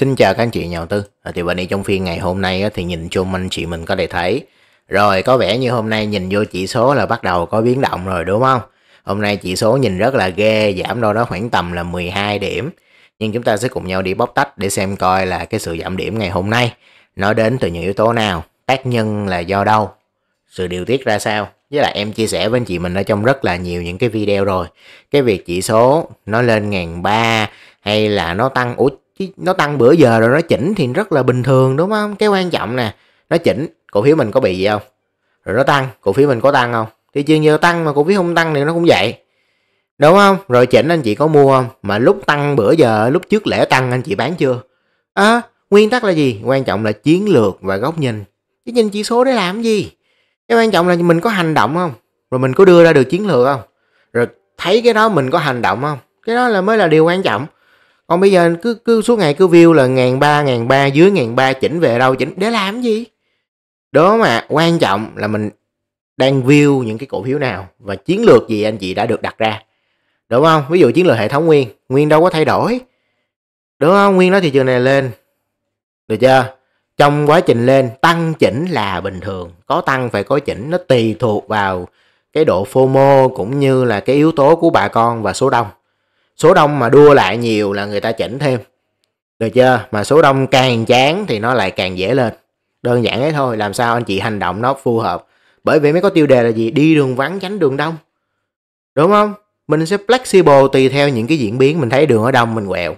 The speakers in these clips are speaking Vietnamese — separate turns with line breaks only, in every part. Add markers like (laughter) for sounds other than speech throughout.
Xin chào các anh chị nhà đầu tư à, Thì bên đi trong phiên ngày hôm nay á, thì nhìn chung anh chị mình có thể thấy Rồi có vẻ như hôm nay nhìn vô chỉ số là bắt đầu có biến động rồi đúng không Hôm nay chỉ số nhìn rất là ghê giảm đâu đó khoảng tầm là 12 điểm Nhưng chúng ta sẽ cùng nhau đi bóc tách để xem coi là cái sự giảm điểm ngày hôm nay Nó đến từ những yếu tố nào Tác nhân là do đâu Sự điều tiết ra sao với lại em chia sẻ với anh chị mình ở trong rất là nhiều những cái video rồi cái việc chỉ số nó lên ngàn ba hay là nó tăng út chứ nó tăng bữa giờ rồi nó chỉnh thì rất là bình thường đúng không cái quan trọng nè nó chỉnh cổ phiếu mình có bị gì không rồi nó tăng cổ phiếu mình có tăng không thì trường giờ tăng mà cổ phiếu không tăng thì nó cũng vậy đúng không rồi chỉnh anh chị có mua không mà lúc tăng bữa giờ lúc trước lễ tăng anh chị bán chưa à, nguyên tắc là gì quan trọng là chiến lược và góc nhìn cái nhìn chỉ số để làm gì cái quan trọng là mình có hành động không rồi mình có đưa ra được chiến lược không rồi thấy cái đó mình có hành động không cái đó là mới là điều quan trọng còn bây giờ cứ cứ suốt ngày cứ view là ngàn ba ngàn ba dưới ngàn ba chỉnh về đâu chỉnh để làm gì đó mà quan trọng là mình đang view những cái cổ phiếu nào và chiến lược gì anh chị đã được đặt ra đúng không ví dụ chiến lược hệ thống nguyên nguyên đâu có thay đổi đúng không nguyên nói thị trường này lên được chưa trong quá trình lên tăng chỉnh là bình thường có tăng phải có chỉnh nó tùy thuộc vào cái độ fomo cũng như là cái yếu tố của bà con và số đông số đông mà đua lại nhiều là người ta chỉnh thêm được chưa mà số đông càng chán thì nó lại càng dễ lên đơn giản ấy thôi làm sao anh chị hành động nó phù hợp bởi vì mới có tiêu đề là gì đi đường vắng tránh đường đông đúng không mình sẽ flexible tùy theo những cái diễn biến mình thấy đường ở đông mình quẹo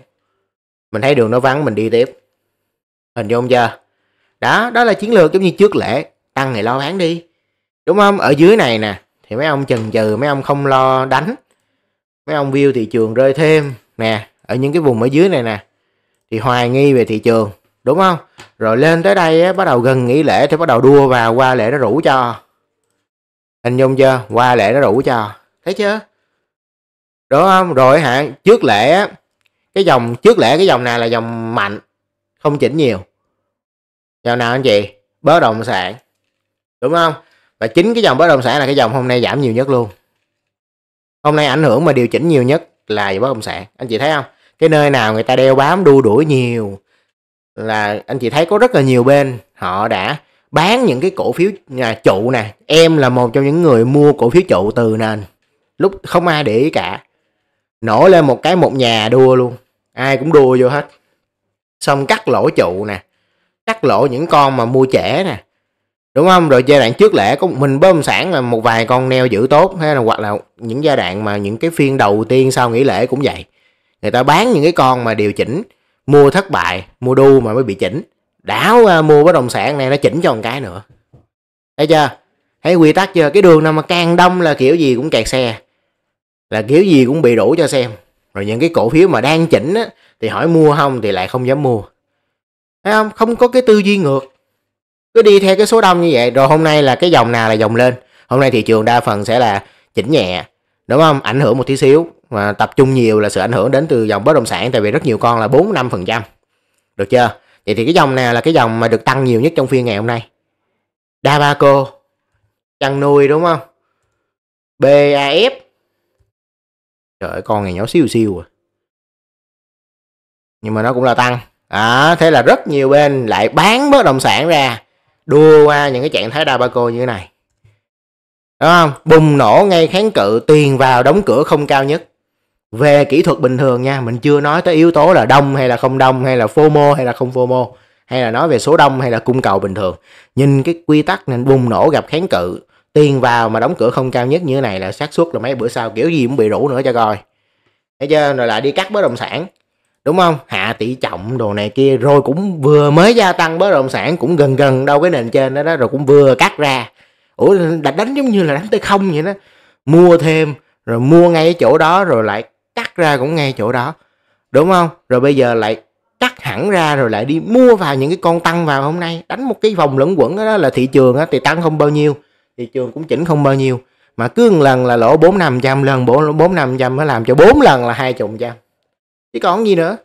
mình thấy đường nó vắng mình đi tiếp hình dung chưa đó đó là chiến lược giống như trước lễ tăng này lo bán đi đúng không ở dưới này nè thì mấy ông chần chừ mấy ông không lo đánh mấy ông view thị trường rơi thêm nè ở những cái vùng ở dưới này nè thì hoài nghi về thị trường đúng không rồi lên tới đây á, bắt đầu gần nghỉ lễ thì bắt đầu đua vào qua lễ nó rủ cho hình dung chưa qua lễ nó rủ cho thấy chưa đúng không rồi hạn trước lễ cái dòng trước lễ cái dòng này là dòng mạnh không chỉnh nhiều dòng nào anh chị bất động sản đúng không và chính cái dòng bất động sản là cái dòng hôm nay giảm nhiều nhất luôn hôm nay ảnh hưởng mà điều chỉnh nhiều nhất là về bất động sản anh chị thấy không cái nơi nào người ta đeo bám đu đuổi nhiều là anh chị thấy có rất là nhiều bên họ đã bán những cái cổ phiếu nhà trụ nè em là một trong những người mua cổ phiếu trụ từ nền lúc không ai để ý cả nổ lên một cái một nhà đua luôn ai cũng đua vô hết xong cắt lỗ trụ nè cắt lỗ những con mà mua trẻ nè đúng không rồi giai đoạn trước lẻ có mình bơm sản là một vài con neo giữ tốt hay là hoặc là những giai đoạn mà những cái phiên đầu tiên sau nghỉ lễ cũng vậy người ta bán những cái con mà điều chỉnh mua thất bại mua đu mà mới bị chỉnh đảo à, mua bất động sản này nó chỉnh cho một cái nữa thấy chưa thấy quy tắc chưa cái đường nào mà càng đông là kiểu gì cũng kẹt xe là kiểu gì cũng bị đủ cho xem rồi những cái cổ phiếu mà đang chỉnh á thì hỏi mua không thì lại không dám mua thấy không không có cái tư duy ngược cứ đi theo cái số đông như vậy rồi hôm nay là cái dòng nào là dòng lên hôm nay thị trường đa phần sẽ là chỉnh nhẹ đúng không ảnh hưởng một tí xíu mà tập trung nhiều là sự ảnh hưởng đến từ dòng bất động sản tại vì rất nhiều con là bốn năm phần trăm được chưa vậy thì cái dòng nào là cái dòng mà được tăng nhiều nhất trong phiên ngày hôm nay Dabaco chăn nuôi đúng không BAF trời ơi con này nhỏ xíu xíu à nhưng mà nó cũng là tăng à, thế là rất nhiều bên lại bán bất động sản ra đua qua những cái trạng thái đa ba cô như thế này đúng không bùng nổ ngay kháng cự tiền vào đóng cửa không cao nhất về kỹ thuật bình thường nha mình chưa nói tới yếu tố là đông hay là không đông hay là fomo hay là không fomo hay là nói về số đông hay là cung cầu bình thường nhìn cái quy tắc nên bùng nổ gặp kháng cự tiền vào mà đóng cửa không cao nhất như thế này là xác suất là mấy bữa sau kiểu gì cũng bị rủ nữa cho coi thấy chưa rồi lại đi cắt bất động sản đúng không hạ tỷ trọng đồ này kia rồi cũng vừa mới gia tăng bất động sản cũng gần gần đâu cái nền trên đó, đó rồi cũng vừa cắt ra ủa đã đánh giống như là đánh tới không vậy đó mua thêm rồi mua ngay chỗ đó rồi lại cắt ra cũng ngay chỗ đó đúng không rồi bây giờ lại cắt hẳn ra rồi lại đi mua vào những cái con tăng vào hôm nay đánh một cái vòng lẫn quẩn đó là thị trường thì tăng không bao nhiêu thị trường cũng chỉnh không bao nhiêu mà cứ một lần là lỗ bốn năm trăm lần bốn bốn năm trăm mới làm cho bốn lần là hai chục trăm chứ còn gì nữa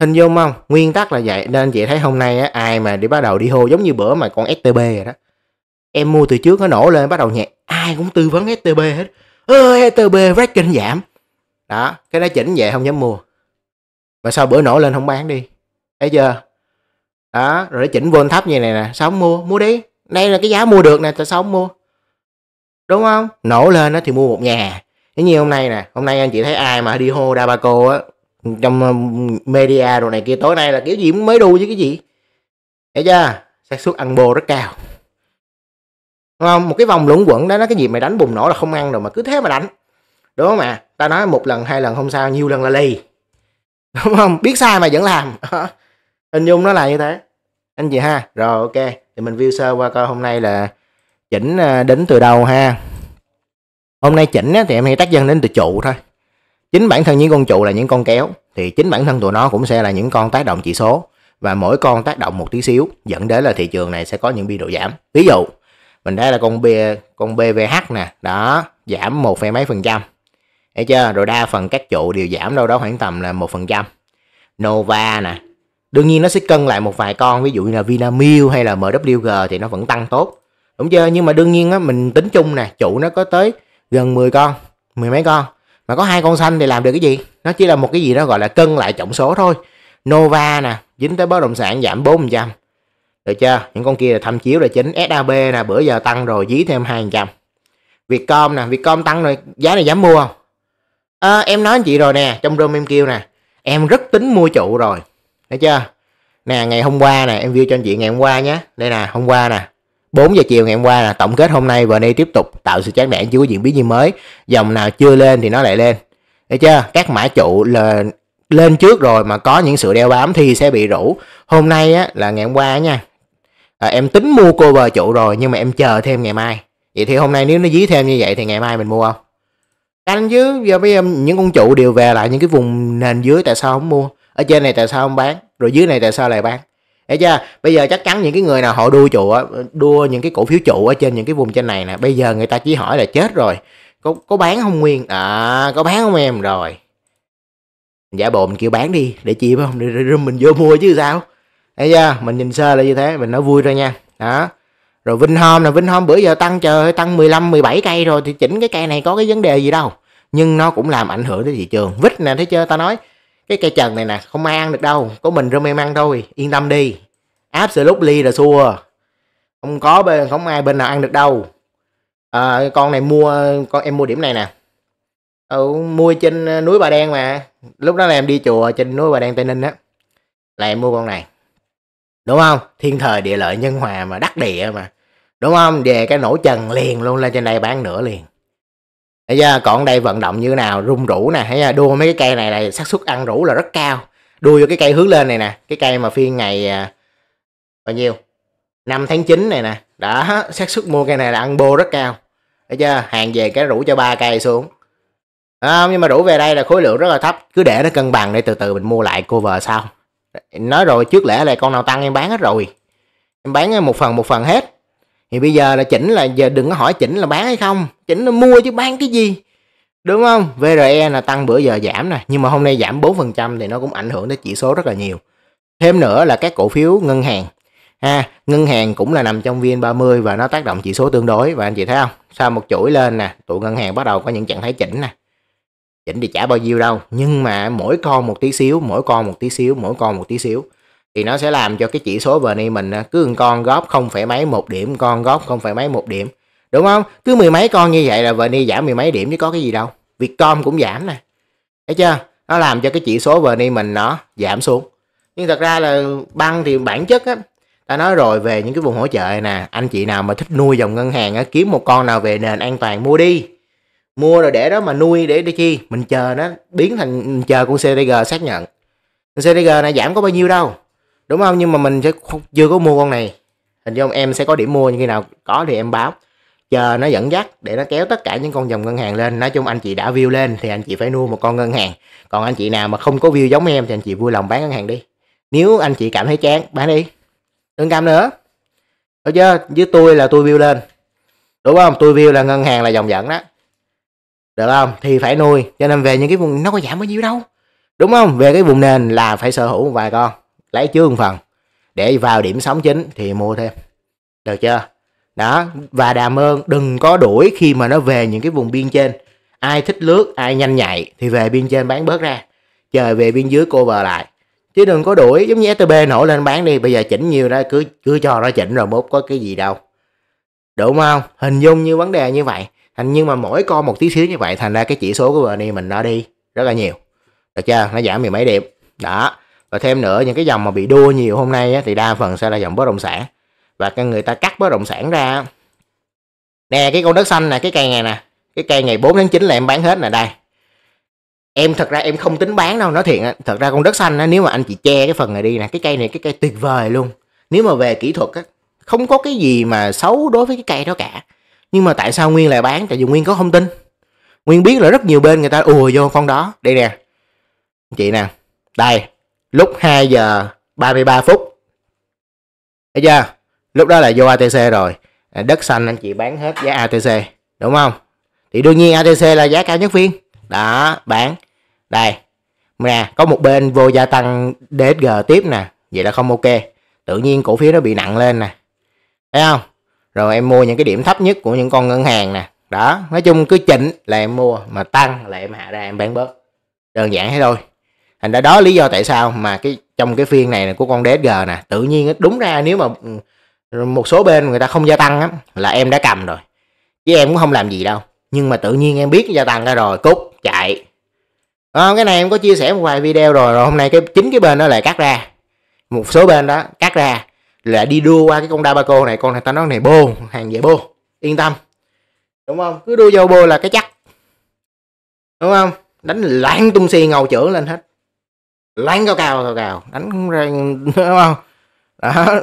hình dung không nguyên tắc là vậy nên chị thấy hôm nay á, ai mà để bắt đầu đi hô giống như bữa mà con stb rồi đó em mua từ trước nó nổ lên bắt đầu nhẹ ai cũng tư vấn stb hết ơ stb racking giảm đó cái nó chỉnh vậy không dám mua mà sau bữa nổ lên không bán đi thấy chưa đó rồi nó chỉnh vô thấp như này nè sao không mua mua đi đây là cái giá mua được nè tại sao không mua đúng không nổ lên nó thì mua một nhà giống như hôm nay nè hôm nay anh chị thấy ai mà đi hô dabaco á trong ờ, media đồ này kia tối nay là kiểu gì cũng mới đu với cái gì thấy chưa xác suất ăn bô rất cao đúng không một cái vòng luẩn quẩn đó nó cái gì mày đánh bùng nổ là không ăn rồi mà cứ thế mà đánh đúng không ạ ta nói một lần hai lần không sao nhiều lần là lì đúng không biết sai mà vẫn làm (laughs) hình dung nó là như thế anh chị ha rồi ok thì mình view sơ qua coi hôm nay là chỉnh ờ, đến từ đầu ha hôm nay chỉnh thì em hay tác dân đến từ trụ thôi chính bản thân những con trụ là những con kéo thì chính bản thân tụi nó cũng sẽ là những con tác động chỉ số và mỗi con tác động một tí xíu dẫn đến là thị trường này sẽ có những biên độ giảm ví dụ mình đây là con B con BVH nè đó giảm một phẩy mấy phần trăm thấy chưa rồi đa phần các trụ đều giảm đâu đó khoảng tầm là một phần trăm Nova nè đương nhiên nó sẽ cân lại một vài con ví dụ như là Vinamilk hay là MWG thì nó vẫn tăng tốt đúng chưa nhưng mà đương nhiên á mình tính chung nè trụ nó có tới gần 10 con mười mấy con mà có hai con xanh thì làm được cái gì nó chỉ là một cái gì đó gọi là cân lại trọng số thôi Nova nè dính tới bất động sản giảm 4% được chưa những con kia là tham chiếu là chính SAB nè bữa giờ tăng rồi dí thêm 2% Vietcom nè Vietcom tăng rồi giá này dám mua không à, em nói anh chị rồi nè trong room em kêu nè em rất tính mua trụ rồi được chưa nè ngày hôm qua nè em view cho anh chị ngày hôm qua nhé đây nè hôm qua nè 4 giờ chiều ngày hôm qua là tổng kết hôm nay và VN tiếp tục tạo sự chán nản chưa có diễn biến gì mới dòng nào chưa lên thì nó lại lên thấy chưa các mã trụ là lên trước rồi mà có những sự đeo bám thì sẽ bị rủ hôm nay á, là ngày hôm qua nha à, em tính mua cover trụ rồi nhưng mà em chờ thêm ngày mai vậy thì hôm nay nếu nó dí thêm như vậy thì ngày mai mình mua không canh chứ giờ mấy em những con trụ đều về lại những cái vùng nền dưới tại sao không mua ở trên này tại sao không bán rồi dưới này tại sao lại bán Đấy chưa? Bây giờ chắc chắn những cái người nào họ đua trụ đua những cái cổ phiếu trụ ở trên những cái vùng trên này nè, bây giờ người ta chỉ hỏi là chết rồi. Có có bán không Nguyên? À, có bán không em rồi. Giả bộ mình kêu bán đi để chi không để, để, để mình vô mua chứ sao. Đấy chưa? Mình nhìn sơ là như thế, mình nói vui thôi nha. Đó. Rồi Vinhome là Vinhome bữa giờ tăng trời tăng 15 17 cây rồi thì chỉnh cái cây này có cái vấn đề gì đâu. Nhưng nó cũng làm ảnh hưởng tới thị trường. Vít nè thấy chưa? Ta nói cái cây trần này nè không ai ăn được đâu có mình rơm em ăn thôi yên tâm đi áp là xua không có bên không ai bên nào ăn được đâu à, con này mua con em mua điểm này nè ừ, mua trên ờ, núi bà đen mà lúc đó là em đi chùa trên núi bà đen tây ninh á là em mua con này đúng không thiên thời địa lợi nhân hòa mà đắc địa mà đúng không về cái nổ trần liền luôn lên trên đây bán nữa liền thấy chưa còn đây vận động như nào rung rũ nè thấy chưa đua mấy cái cây này là xác suất ăn rủ là rất cao đua vô cái cây hướng lên này nè cái cây mà phiên ngày à, bao nhiêu 5 tháng 9 này nè đã xác suất mua cây này là ăn bô rất cao thấy chưa hàng về cái rủ cho ba cây xuống à, nhưng mà rủ về đây là khối lượng rất là thấp cứ để nó cân bằng để từ từ mình mua lại cover sau nói rồi trước lẽ là con nào tăng em bán hết rồi em bán một phần một phần hết thì bây giờ là chỉnh là giờ đừng có hỏi chỉnh là bán hay không chỉnh là mua chứ bán cái gì đúng không VRE là tăng bữa giờ giảm nè nhưng mà hôm nay giảm 4% thì nó cũng ảnh hưởng tới chỉ số rất là nhiều thêm nữa là các cổ phiếu ngân hàng ha à, ngân hàng cũng là nằm trong viên 30 và nó tác động chỉ số tương đối và anh chị thấy không sau một chuỗi lên nè tụi ngân hàng bắt đầu có những trạng thái chỉnh nè chỉnh thì trả bao nhiêu đâu nhưng mà mỗi con một tí xíu mỗi con một tí xíu mỗi con một tí xíu thì nó sẽ làm cho cái chỉ số Bernie mình cứ con góp không phải mấy một điểm con góp không phải mấy một điểm đúng không cứ mười mấy con như vậy là Bernie giảm mười mấy điểm chứ có cái gì đâu Vietcom cũng giảm nè thấy chưa nó làm cho cái chỉ số Bernie mình nó giảm xuống nhưng thật ra là băng thì bản chất á ta nói rồi về những cái vùng hỗ trợ này nè anh chị nào mà thích nuôi dòng ngân hàng á kiếm một con nào về nền an toàn mua đi mua rồi để đó mà nuôi để để chi mình chờ nó biến thành chờ con CTG xác nhận CTG này giảm có bao nhiêu đâu đúng không nhưng mà mình sẽ không, chưa có mua con này hình như em sẽ có điểm mua như khi nào có thì em báo chờ nó dẫn dắt để nó kéo tất cả những con dòng ngân hàng lên nói chung anh chị đã view lên thì anh chị phải nuôi một con ngân hàng còn anh chị nào mà không có view giống em thì anh chị vui lòng bán ngân hàng đi nếu anh chị cảm thấy chán bán đi đừng cam nữa được chưa với tôi là tôi view lên đúng không tôi view là ngân hàng là dòng dẫn đó được không thì phải nuôi cho nên về những cái vùng nó có giảm bao nhiêu đâu đúng không về cái vùng nền là phải sở hữu một vài con lấy trước một phần để vào điểm sóng chính thì mua thêm được chưa đó và đàm ơn đừng có đuổi khi mà nó về những cái vùng biên trên ai thích lướt ai nhanh nhạy thì về biên trên bán bớt ra chờ về biên dưới cô vào lại chứ đừng có đuổi giống như STB nổ lên bán đi bây giờ chỉnh nhiều đó cứ cứ cho nó chỉnh rồi mốt có cái gì đâu đúng không hình dung như vấn đề như vậy thành nhưng mà mỗi con một tí xíu như vậy thành ra cái chỉ số của VN mình nó đi rất là nhiều được chưa nó giảm mười mấy điểm đó và thêm nữa những cái dòng mà bị đua nhiều hôm nay á, thì đa phần sẽ là dòng bất động sản và cái người ta cắt bất động sản ra nè cái con đất xanh nè cái cây này nè cái cây ngày 4 tháng 9 là em bán hết nè đây em thật ra em không tính bán đâu nói thiệt thật ra con đất xanh á, nếu mà anh chị che cái phần này đi nè cái cây này cái cây tuyệt vời luôn nếu mà về kỹ thuật á, không có cái gì mà xấu đối với cái cây đó cả nhưng mà tại sao nguyên lại bán tại vì nguyên có không tin nguyên biết là rất nhiều bên người ta ùa vô con đó đây nè chị nè đây lúc 2 giờ 33 phút thấy chưa lúc đó là vô ATC rồi à, đất xanh anh chị bán hết giá ATC đúng không thì đương nhiên ATC là giá cao nhất phiên đó bán đây nè có một bên vô gia tăng DSG tiếp nè vậy là không ok tự nhiên cổ phiếu nó bị nặng lên nè thấy không rồi em mua những cái điểm thấp nhất của những con ngân hàng nè đó nói chung cứ chỉnh là em mua mà tăng là em hạ ra em bán bớt đơn giản thế thôi thành ra đó lý do tại sao mà cái trong cái phiên này của con DSG nè tự nhiên đúng ra nếu mà ừ, một số bên người ta không gia tăng á là em đã cầm rồi chứ em cũng không làm gì đâu nhưng mà tự nhiên em biết gia tăng ra rồi cút chạy à, cái này em có chia sẻ một vài video rồi rồi hôm nay cái chính cái bên đó lại cắt ra một số bên đó cắt ra là đi đua qua cái con đa ba cô này con này ta nói này bô hàng về bô yên tâm đúng không cứ đua vô bô là cái chắc đúng không đánh loạn tung xì ngầu trưởng lên hết lăn cao cao cao cao đánh ra đúng không đó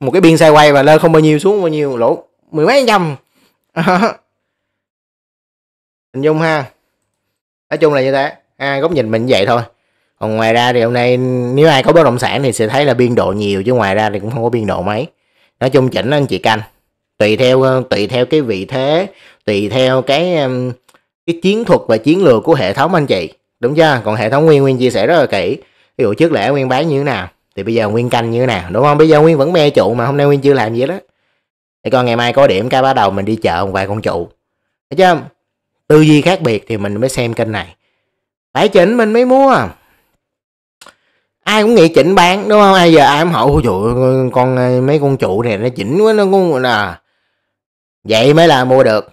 một cái biên xe quay và lên không bao nhiêu xuống bao nhiêu lỗ mười mấy trăm hình dung ha nói chung là như thế à, góc nhìn mình vậy thôi còn ngoài ra thì hôm nay nếu ai có bất động sản thì sẽ thấy là biên độ nhiều chứ ngoài ra thì cũng không có biên độ mấy nói chung chỉnh anh chị canh tùy theo ờ, tùy theo cái vị thế tùy theo cái cái chiến thuật và chiến lược của hệ thống anh chị đúng chưa còn hệ thống nguyên nguyên chia sẻ rất là kỹ ví dụ trước lễ nguyên bán như thế nào thì bây giờ nguyên canh như thế nào đúng không bây giờ nguyên vẫn me trụ mà hôm nay nguyên chưa làm gì đó thì còn ngày mai có điểm cái bắt đầu mình đi chợ một vài con trụ thấy chưa tư duy khác biệt thì mình mới xem kênh này phải chỉnh mình mới mua ai cũng nghĩ chỉnh bán đúng không ai giờ ai cũng hỏi ôi trời con mấy con trụ này nó chỉnh quá nó cũng là vậy mới là mua được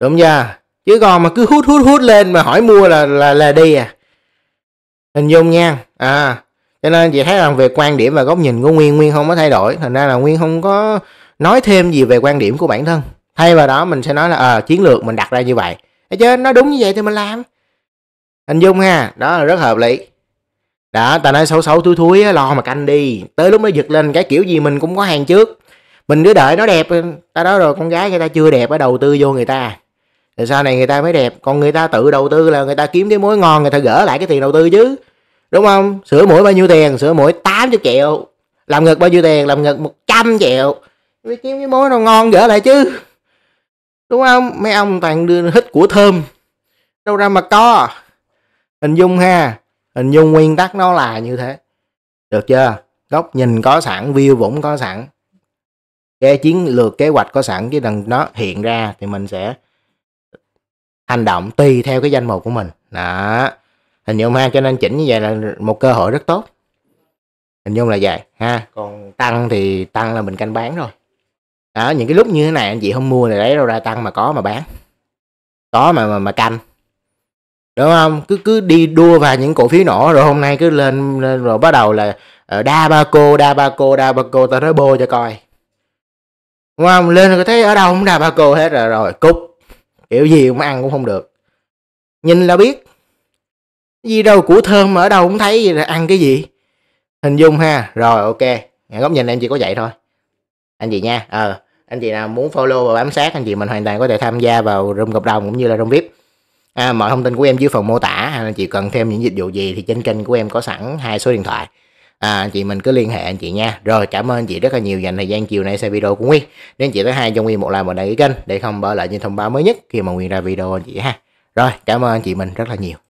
đúng chưa chứ còn mà cứ hút hút hút lên mà hỏi mua là là là đi à hình dung nha à cho nên chị thấy rằng về quan điểm và góc nhìn của nguyên nguyên không có thay đổi thành ra là nguyên không có nói thêm gì về quan điểm của bản thân thay vào đó mình sẽ nói là à, chiến lược mình đặt ra như vậy chứ nó đúng như vậy thì mình làm hình dung ha đó là rất hợp lý đó ta nói xấu xấu túi thúi lo mà canh đi tới lúc nó giật lên cái kiểu gì mình cũng có hàng trước mình cứ đợi nó đẹp ta đó rồi con gái người ta chưa đẹp ở đầu tư vô người ta rồi sau này người ta mới đẹp còn người ta tự đầu tư là người ta kiếm cái mối ngon người ta gỡ lại cái tiền đầu tư chứ đúng không sửa mũi bao nhiêu tiền sửa mũi 80 triệu làm ngực bao nhiêu tiền làm ngực 100 triệu mới kiếm cái mối nào ngon gỡ lại chứ đúng không mấy ông toàn đưa hít của thơm đâu ra mà có hình dung ha hình dung nguyên tắc nó là như thế được chưa góc nhìn có sẵn view cũng có sẵn cái chiến lược kế hoạch có sẵn chứ đừng nó hiện ra thì mình sẽ hành động tùy theo cái danh mục của mình đó hình dung ha cho nên chỉnh như vậy là một cơ hội rất tốt hình dung là vậy ha còn tăng thì tăng là mình canh bán rồi đó những cái lúc như thế này anh chị không mua thì lấy đâu ra tăng mà có mà bán có mà mà, mà canh đúng không cứ cứ đi đua vào những cổ phiếu nổ rồi hôm nay cứ lên, lên rồi bắt đầu là ờ, đa ba cô đa ba cô đa ba cô tao nói bô cho coi đúng không lên rồi thấy ở đâu cũng đa ba cô hết rồi rồi cúp kiểu gì cũng ăn cũng không được nhìn là biết gì đâu củ thơm ở đâu cũng thấy là ăn cái gì hình dung ha rồi ok góc nhìn em chỉ có vậy thôi anh chị nha ờ anh chị nào muốn follow và bám sát anh chị mình hoàn toàn có thể tham gia vào room cộng đồng cũng như là room vip à, mọi thông tin của em dưới phần mô tả anh à, chị cần thêm những dịch vụ gì thì trên kênh của em có sẵn hai số điện thoại à, anh chị mình cứ liên hệ anh chị nha rồi cảm ơn anh chị rất là nhiều dành thời gian chiều nay xem video của nguyên đến chị thứ hai cho nguyên một like một đăng ký kênh để không bỏ lỡ những thông báo mới nhất khi mà nguyên ra video anh chị ha rồi cảm ơn anh chị mình rất là nhiều